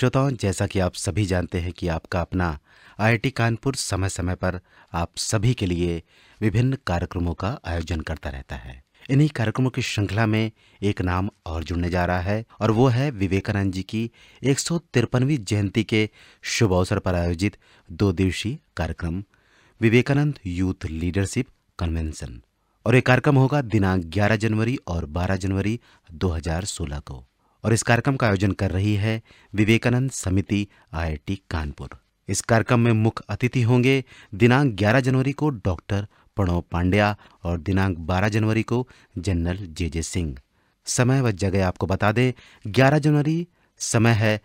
श्रोताओं जैसा कि आप सभी जानते हैं कि आपका अपना आईआईटी कानपुर समय समय पर आप सभी के लिए विभिन्न कार्यक्रमों का आयोजन करता रहता है इन्हीं कार्यक्रमों की श्रृंखला में एक नाम और जुड़ने जा रहा है और वो है विवेकानंद जी की एक जयंती के शुभ अवसर पर आयोजित दो दिवसीय कार्यक्रम विवेकानंद यूथ लीडरशिप कन्वेंशन और ये कार्यक्रम होगा दिनांक 11 जनवरी और 12 जनवरी 2016 को और इस कार्यक्रम का आयोजन कर रही है विवेकानंद समिति आईआईटी कानपुर इस कार्यक्रम में मुख्य अतिथि होंगे दिनांक 11 जनवरी को डॉक्टर प्रणव पांड्या और दिनांक 12 जनवरी को जनरल जे जे सिंह समय व जगह आपको बता दें 11 जनवरी समय है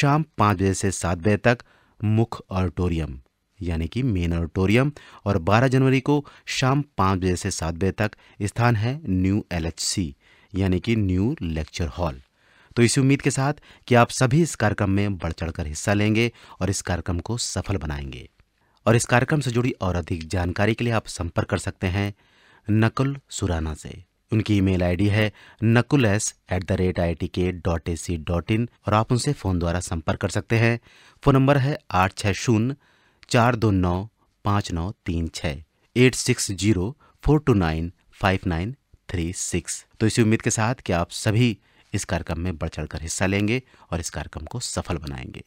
शाम पाँच बजे से सात बजे तक मुख्य ऑडिटोरियम यानी कि मेन ऑडिटोरियम और 12 जनवरी को शाम पाँच बजे से सात बजे तक स्थान है न्यू एलएचसी यानी कि न्यू लेक्चर हॉल तो इसी उम्मीद के साथ कि आप सभी इस कार्यक्रम में बढ़ चढ़कर हिस्सा लेंगे और इस कार्यक्रम को सफल बनाएंगे और इस कार्यक्रम से जुड़ी और अधिक जानकारी के लिए आप संपर्क कर सकते हैं नकुल सुराना से उनकी ईमेल आईडी है Nakul S at the rate I T K dot A C dot in और आप उनसे फ़ोन द्वारा संपर्क कर सकते हैं फ़ोन नंबर है आठ छः शून्य चार दो नौ पाँच नौ तीन छः eight six zero four two nine five nine three six तो इसी उम्मीद के साथ कि आप सभी इस कार्यक्रम में बढ़ चढ़ हिस्सा लेंगे और इस कार्यक्रम को सफल बनाएंगे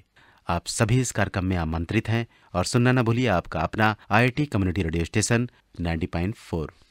आप सभी इस कार्यक्रम में आमंत्रित हैं और सुनना न भूलिए आपका अपना आई कम्युनिटी रेडियो स्टेशन 90.4